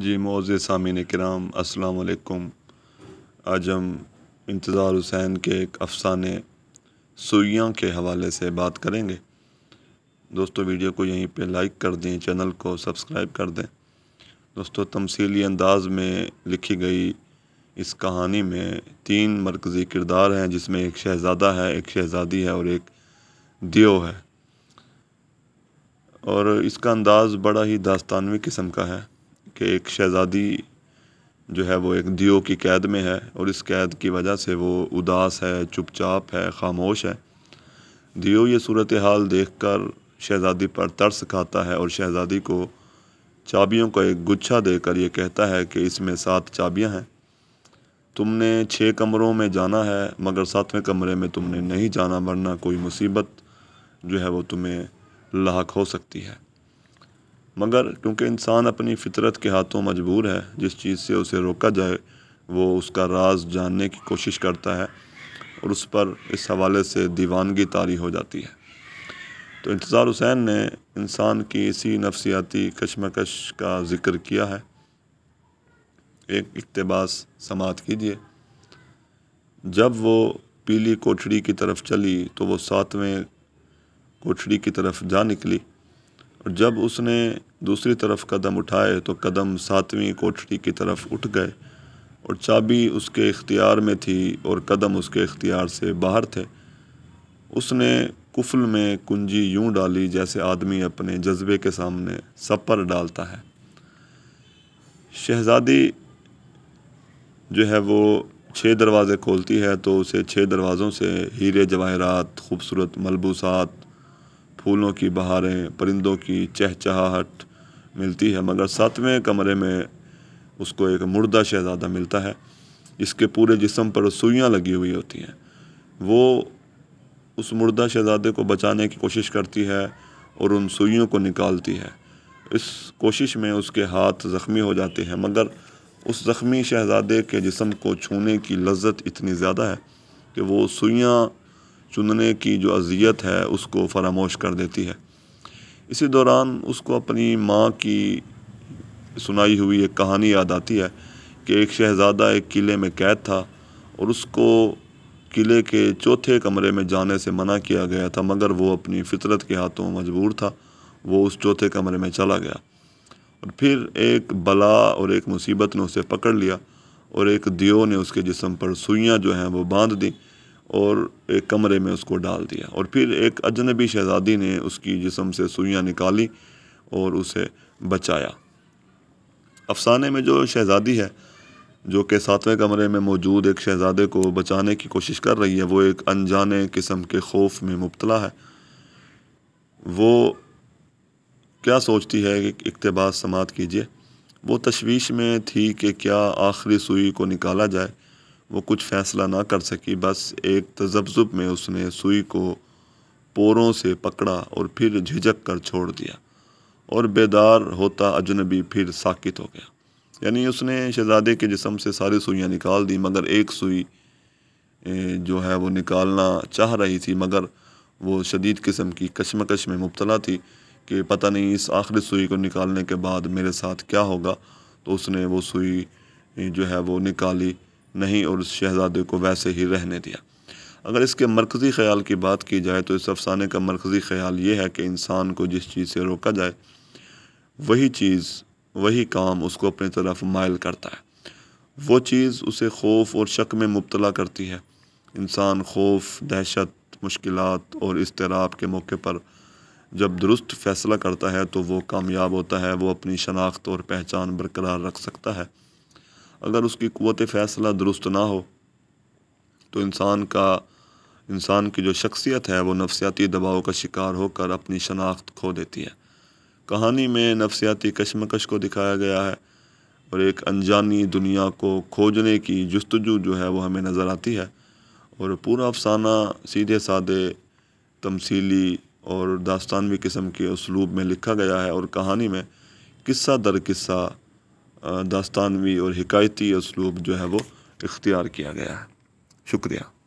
जी Moz सामिन कराम वालेकुम आज हम इंतज़ार हुसैन के एक अफसाने सुइया के हवाले से बात करेंगे दोस्तों वीडियो को यहीं पे लाइक कर दें चैनल को सब्सक्राइब कर दें दोस्तों तमसीली अंदाज में लिखी गई इस कहानी में तीन मरकज़ी किरदार हैं जिसमें एक शहज़ादा है एक शहज़ादी है और एक दियो है और इसका अंदाज़ बड़ा ही दास्तानवी किस्म का है कि एक शहज़ादी जो है वो एक दियो की कैद में है और इस कैद की वजह से वो उदास है चुपचाप है खामोश है दियो ये सूरत हाल देख कर शहज़ादी पर तरस खाता है और शहज़ादी को चाबियों का एक गुच्छा देकर ये कहता है कि इसमें सात चाबियां हैं तुमने छः कमरों में जाना है मगर सातवें कमरे में तुमने नहीं जाना वरना कोई मुसीबत जो है वो तुम्हें लाक हो सकती है मगर क्योंकि इंसान अपनी फितरत के हाथों मजबूर है जिस चीज़ से उसे रोका जाए वो उसका राज जानने की कोशिश करता है और उस पर इस हवाले से दीवानगी तारी हो जाती है तो इंतज़ार हुसैन ने इंसान की इसी नफसियाती कशमकश का ज़िक्र किया है एक इकतबास समात कीजिए जब वो पीली कोठड़ी की तरफ चली तो वो सातवें कोठड़ी की तरफ जा निकली और जब उसने दूसरी तरफ कदम उठाए तो कदम सातवीं कोठरी की तरफ उठ गए और चाबी उसके इख्तियार में थी और कदम उसके इख्तियार से बाहर थे उसने कुफल में कुंजी यूं डाली जैसे आदमी अपने जज्बे के सामने सपर डालता है शहज़ादी जो है वो छः दरवाज़े खोलती है तो उसे छः दरवाज़ों से हीरे जवाहरात खूबसूरत मलबूसात फूलों की बहारें परिंदों की चहचहाहट मिलती है मगर सातवें कमरे में उसको एक मुर्दा शहजादा मिलता है इसके पूरे जिसम पर सुइयाँ लगी हुई होती हैं वो उस मुर्दा शहजादे को बचाने की कोशिश करती है और उन सुइयों को निकालती है इस कोशिश में उसके हाथ ज़ख्मी हो जाते हैं मगर उस ज़ख्मी शहजादे के जिसम को छूने की लज्जत इतनी ज़्यादा है कि वो सुइयाँ चुनने की जो अजियत है उसको फरामोश कर देती है इसी दौरान उसको अपनी माँ की सुनाई हुई एक कहानी याद आती है कि एक शहज़ादा एक किले में कैद था और उसको किले के चौथे कमरे में जाने से मना किया गया था मगर वो अपनी फितरत के हाथों मजबूर था वो उस चौथे कमरे में चला गया और फिर एक बला और एक मुसीबत ने उसे पकड़ लिया और एक दियो ने उसके जिसम पर सुइयाँ जो हैं वो बांध दी और एक कमरे में उसको डाल दिया और फिर एक अजनबी शहजादी ने उसकी जिसम से सुइयाँ निकाली और उसे बचाया अफसाने में जो शहज़ादी है जो कि सातवें कमरे में मौजूद एक शहज़ादे को बचाने की कोशिश कर रही है वो एक अनजाने किस्म के खौफ में मुबतला है वो क्या सोचती है कि इकतबास समात कीजिए वो तशवीश में थी कि क्या आखिरी सुई को निकाला जाए वो कुछ फ़ैसला ना कर सकी बस एक तजब्ज़ुब में उसने सुई को पोरों से पकड़ा और फिर झिझक कर छोड़ दिया और बेदार होता अजनबी फिर साकित हो गया यानी उसने शहजादे के जिसम से सारी सुइयाँ निकाल दी मगर एक सुई जो है वो निकालना चाह रही थी मगर वो शदीद किस्म की कशमकश में मुबतला थी कि पता नहीं इस आखिरी सुई को निकालने के बाद मेरे साथ क्या होगा तो उसने वो सुई जो है वो निकाली नहीं और उस शहजादे को वैसे ही रहने दिया अगर इसके मरकज़ी ख्याल की बात की जाए तो इस अफसाने का मरकज़ी ख्याल ये है कि इंसान को जिस चीज़ से रोका जाए वही चीज़ वही काम उसको अपनी तरफ मायल करता है वो चीज़ उसे खौफ और शक में मुबतला करती है इंसान खौफ दहशत मुश्किल और इसतराब के मौके पर जब दुरुस्त फैसला करता है तो वो कामयाब होता है वो अपनी शनाख्त और पहचान बरकरार रख सकता है अगर उसकी क़वत फ़ैसला दुरुस्त ना हो तो इंसान का इंसान की जो शख्सियत है वो नफसियाती दबाव का शिकार होकर अपनी शनाख्त खो देती है कहानी में नफसियाती कशमकश को दिखाया गया है और एक अनजानी दुनिया को खोजने की जस्तजू जो है वो हमें नज़र आती है और पूरा अफसाना सीधे सादे तमसीली और दास्तानवी किस्म के उसलूब में लिखा गया है और कहानी में किस्सा दर किस्सा दास्तानवी और हिकायती उसलूब जो है वो इख्तियार किया गया है शुक्रिया